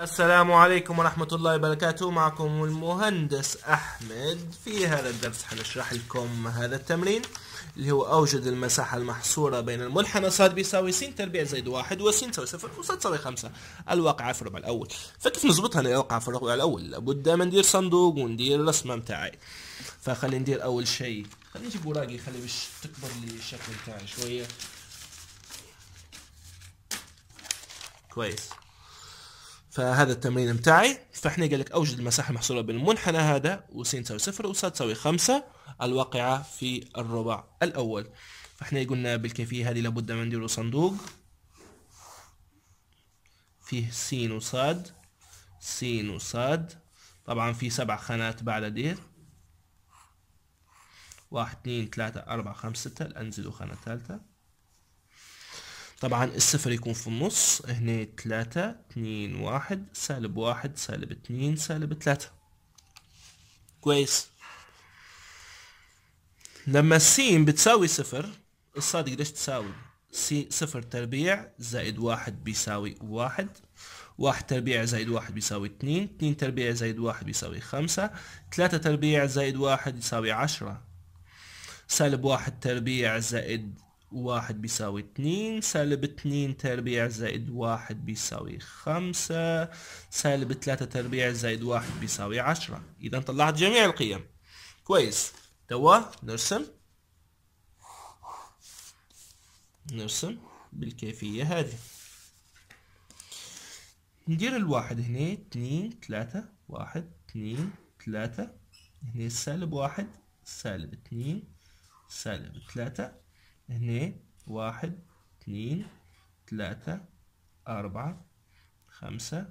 السلام عليكم ورحمة الله وبركاته معكم المهندس أحمد في هذا الدرس حنشرح لكم هذا التمرين اللي هو أوجد المساحة المحصورة بين الملحمة ص بيساوي س تربيع زائد واحد وس تساوي صفر وس تساوي خمسة الواقعة في الربع الأول فكيف نظبطها الواقعة في الربع الأول لابد ما ندير صندوق وندير الرسمة متاعي فخلي ندير أول شيء خلي نجيب وراقي خلي باش تكبر لي الشكل متاعي شوية كويس فهذا التمرين بتاعي فاحنا قال لك اوجد المساحه المحصوره بالمنحنى هذا وس تساوي صفر وس تساوي خمسة الواقعه في الربع الاول فاحنا قلنا بالكيفيه هذه لابد من نديرو صندوق فيه س وصاد س وصاد طبعا في سبع خانات بعد دير واحد اثنين ثلاثة أربعة خمسة ستة الأنزل خانة ثالثة طبعا الصفر يكون في النص هنا تلاتة اتنين واحد سالب واحد سالب اتنين سالب تلاتة كويس لما السين بتساوي صفر الصاد قديش تساوي سي صفر تربيع زائد واحد بيساوي واحد واحد تربيع زائد واحد بيساوي اتنين اتنين تربيع زائد واحد بيساوي خمسة تلاتة تربيع زائد واحد يساوي عشرة سالب واحد تربيع زائد واحد بيساوي اتنين سالب اتنين تربيع زائد واحد بيساوي خمسة سالب تلاتة تربيع زائد واحد بيساوي عشرة إذا طلعت جميع القيم كويس توا نرسم نرسم بالكيفية هذه ندير الواحد هنا اتنين تلاتة واحد اتنين تلاتة هنا سالب واحد سالب اتنين سالب تلاتة هنا واحد اثنين ثلاثة أربعة خمسة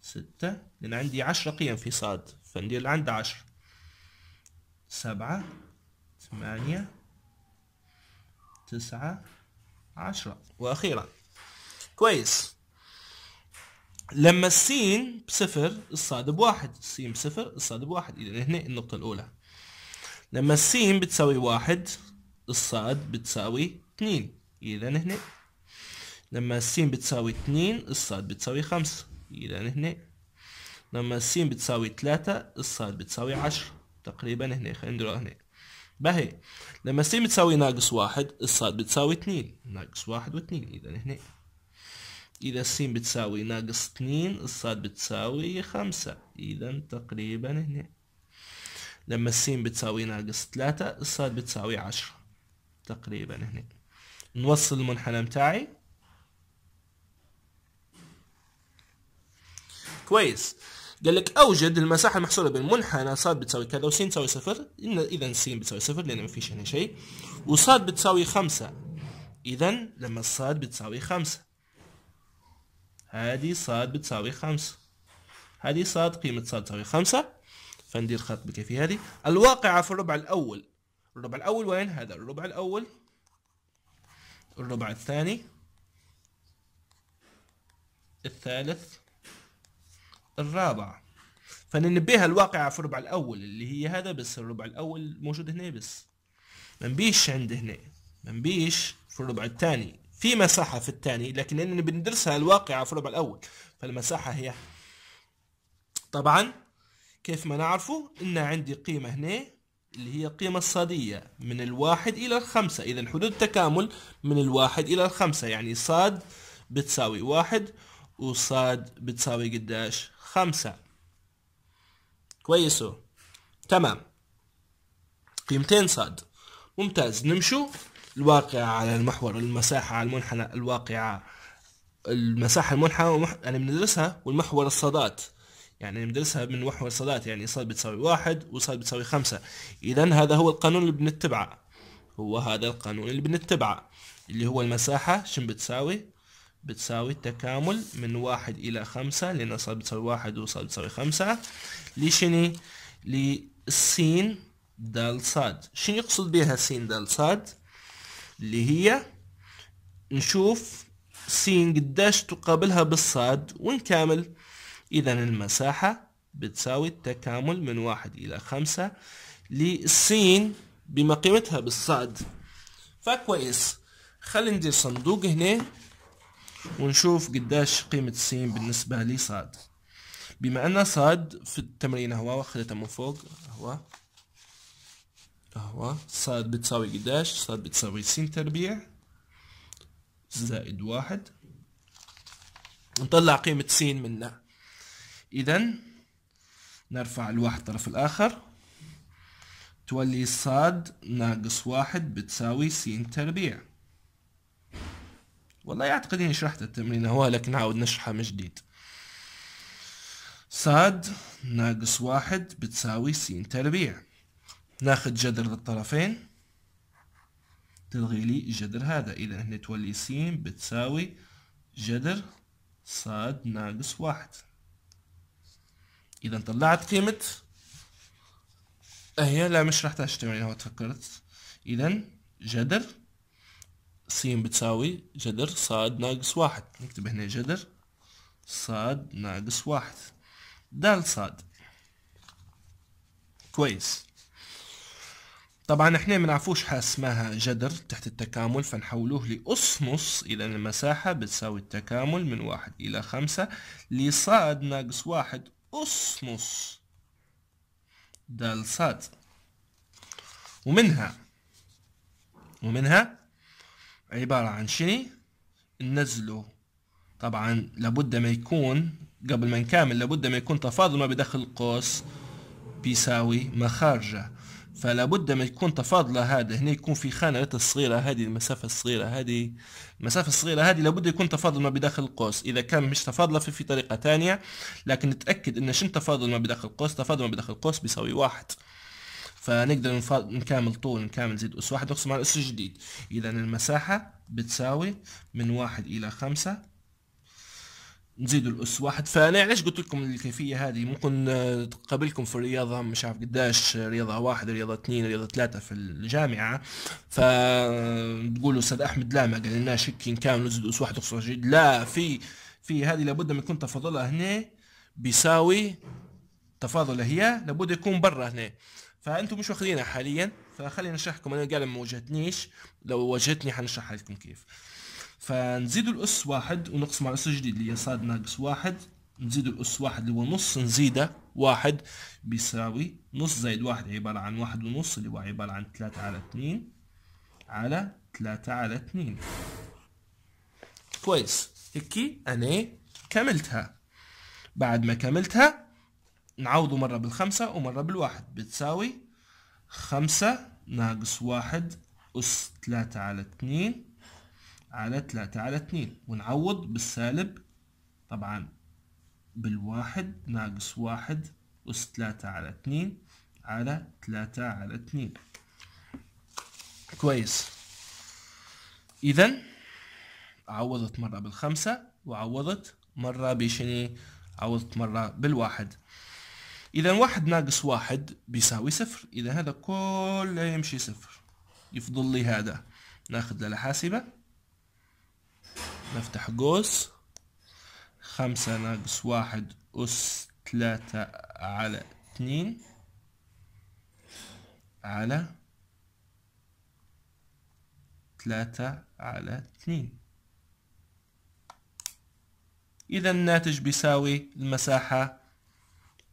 ستة لأن عندي عشرة قيم في صاد فندير لعند عشر سبعة ثمانية تسعة عشرة وأخيرا كويس لما السين بصفر الصاد بواحد السين بصفر الصاد بواحد إذا هنا النقطة الأولى لما السين بتساوي واحد الصاد بتساوي 2 إذا هنا لما السين بتساوي 2 الصاد بتساوي 5 إذا هنا لما السين بتساوي 3 الصاد بتساوي 10 تقريبا هنا خلينا نديرها هنا بهي لما السين بتساوي ناقص 1 الصاد بتساوي 2 ناقص 1 و2 إذا هنا إذا السين بتساوي ناقص 2 الصاد بتساوي 5 إذا تقريبا هنا لما السين بتساوي ناقص 3 الصاد بتساوي 10 تقريبا هنا نوصل المنحنى متاعي كويس قال لك اوجد المساحه المحصورة بين منحنى ص بتساوي كذا وس تساوي صفر اذا س بتساوي صفر لان ما فيش هنا شيء وص بتساوي خمسة اذا لما الصاد بتساوي خمسة هذه صاد بتساوي خمسة هذه صاد قيمه صاد تساوي خمسة فندير خط بك في هذه الواقعه في الربع الاول الربع الأول وين؟ هذا الربع الأول الربع الثاني الثالث الرابع فننبه الواقعة في الربع الأول اللي هي هذا بس الربع الأول موجود هنا بس منبيش عند هنا منبيش في الربع الثاني في مساحة في الثاني لكن لأننا بندرسها الواقعة في الربع الأول فالمساحة هي طبعا كيف ما نعرفه إن عندي قيمة هنا اللي هي القيمة الصادية من الواحد إلى الخمسة إذا حدود التكامل من الواحد إلى الخمسة يعني صاد بتساوي واحد وصاد بتساوي قداش خمسة كويسو تمام قيمتين صاد ممتاز نمشوا الواقعة على المحور المساحة على المنحنى الواقعة المساحة المنحنى يعني بندرسها والمحور الصادات يعني ندرسها من محور الصادات يعني صاد بتساوي واحد وصاد بتساوي خمسة إذا هذا هو القانون اللي بنتبعه هو هذا القانون اللي بنتبعه اللي هو المساحة شن بتساوي بتساوي التكامل من واحد إلى خمسة لأن صاد بتساوي واحد وصاد بتساوي خمسة لشني للسين دال صاد شنو يقصد بها سين دال صاد اللي هي نشوف سين قداش تقابلها بالصاد ونكامل إذا المساحة بتساوي التكامل من واحد إلى خمسة للسين بما قيمتها بالصاد فكويس خلي ندير صندوق هنا ونشوف قداش قيمة السين بالنسبة لي صاد بما أن صاد في التمرين هو خليته من فوق هو هو صاد بتساوي قداش صاد بتساوي س تربيع زائد واحد نطلع قيمة س منه إذا نرفع الواحد طرف الآخر تولي صاد ناقص واحد بتساوي س تربيع والله يعتقد اني شرحت التمرين هو لكن نعاود نشرحه من جديد صاد ناقص واحد بتساوي س تربيع ناخذ جذر للطرفين تلغي لي الجذر هذا اذا هنا تولي س بتساوي جذر صاد ناقص واحد اذا طلعت قيمة اهي لا مش راح تجتمع هو تفكرت اذا جذر س بتساوي جذر ص ناقص واحد نكتب هنا جذر ص ناقص واحد د ص كويس طبعا احنا ما نعرفوش حاجه اسمها جذر تحت التكامل فنحولوه نص اذا المساحة بتساوي التكامل من واحد الى خمسة لصاد ناقص واحد أصمص دال صاد ومنها ومنها عبارة عن شني ننزله طبعا لابد ما يكون قبل ما نكمل لابد ما يكون تفاضل ما بداخل القوس بيساوي مخارجه فلا بد من يكون تفاضله هذا هنا يكون في خانه الصغيره هذه المسافه الصغيره هذه المسافه الصغيره هذه لابد يكون تفاضل ما بداخل القوس اذا كان مش تفاضله في, في طريقه ثانيه لكن نتاكد ان شن تفاضل ما بداخل القوس تفاضل ما بداخل القوس بيساوي واحد فنقدر نكامل طول نكامل زد اس واحد نقسم على اس جديد اذا المساحه بتساوي من واحد الى خمسة نزيدوا الاس واحد فانا علاش قلت لكم الكيفيه هذه ممكن آه، تقابلكم في الرياضه مش عارف قداش رياضه واحد رياضه اثنين رياضه ثلاثه في الجامعه فتقولوا آه، استاذ احمد لا ما قال لنا شك كامل نزيد اس واحد اكس جديد لا في في هذه لابد ما يكون تفاضلها هنا بيساوي تفاضل هي لابد يكون برا هنا فانتم مش واخذينها حاليا فخلينا نشرح لكم انا قال ما وجهتنيش لو واجهتني حنشرح لكم كيف فنزيد الأس واحد ونقسم على الأس الجديد اللي هي صاد ناقص واحد نزيد الأس واحد اللي هو نص نزيده واحد بيساوي نص زائد واحد عبارة عن واحد ونص اللي هو عبارة عن تلاتة على اتنين على تلاتة على اتنين كويس هكي أنا كملتها بعد ما كملتها نعوض مرة بالخمسة ومرة بالواحد بتساوي خمسة ناقص واحد أس تلاتة على اتنين على تلاتة على اتنين ونعوض بالسالب طبعا بالواحد ناقص واحد أس تلاتة على اتنين على تلاتة على اتنين كويس إذا عوضت مرة بالخمسة وعوضت مرة بشني عوضت مرة بالواحد إذا واحد ناقص واحد بيساوي صفر إذا هذا كله يمشي صفر يفضل لي هذا ناخذ للحاسبة نفتح قوس خمسة ناقص واحد أس ثلاثة على اثنين على ثلاثة على اثنين إذا الناتج بيساوي المساحة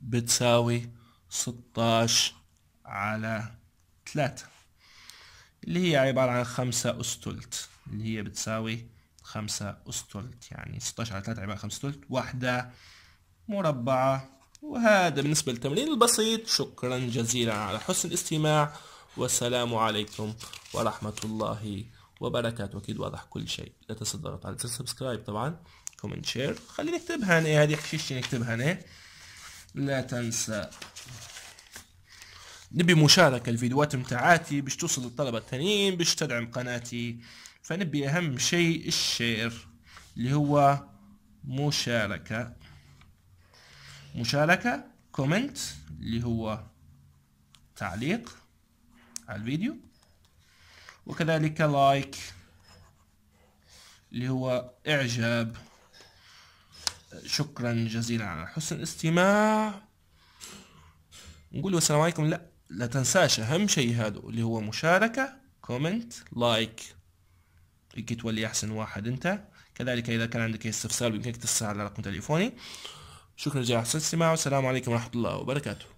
بتساوي ستاش على ثلاثة اللي هي عبارة عن خمسة أس تلت اللي هي بتساوي خمسة تلت يعني 16 على 3 عبارة 5 ثلث واحدة مربعة وهذا بالنسبة للتمرين البسيط شكرا جزيلا على حسن الاستماع والسلام عليكم ورحمة الله وبركاته أكيد واضح كل شيء لا تنسى الضغط على زر سبسكرايب طبعا كومنت شير خلينا نكتبها هنا هذه حشيشتي نكتبها هنا لا تنسى نبي مشاركة الفيديوهات متاعاتي باش توصل للطلبة التانيين باش تدعم قناتي فنبي أهم شيء الشير اللي هو مشاركة مشاركة كومنت اللي هو تعليق على الفيديو وكذلك لايك اللي هو إعجاب شكرا جزيلا على حسن الاستماع نقول السلام عليكم لا لا تنساش أهم شيء هذا اللي هو مشاركة كومنت لايك كي تولي احسن واحد انت كذلك اذا كان عندك اي استفسار بامكانك تتصل على رقم تليفوني شكرا جزيلا على حسن الاستماع والسلام عليكم ورحمه الله وبركاته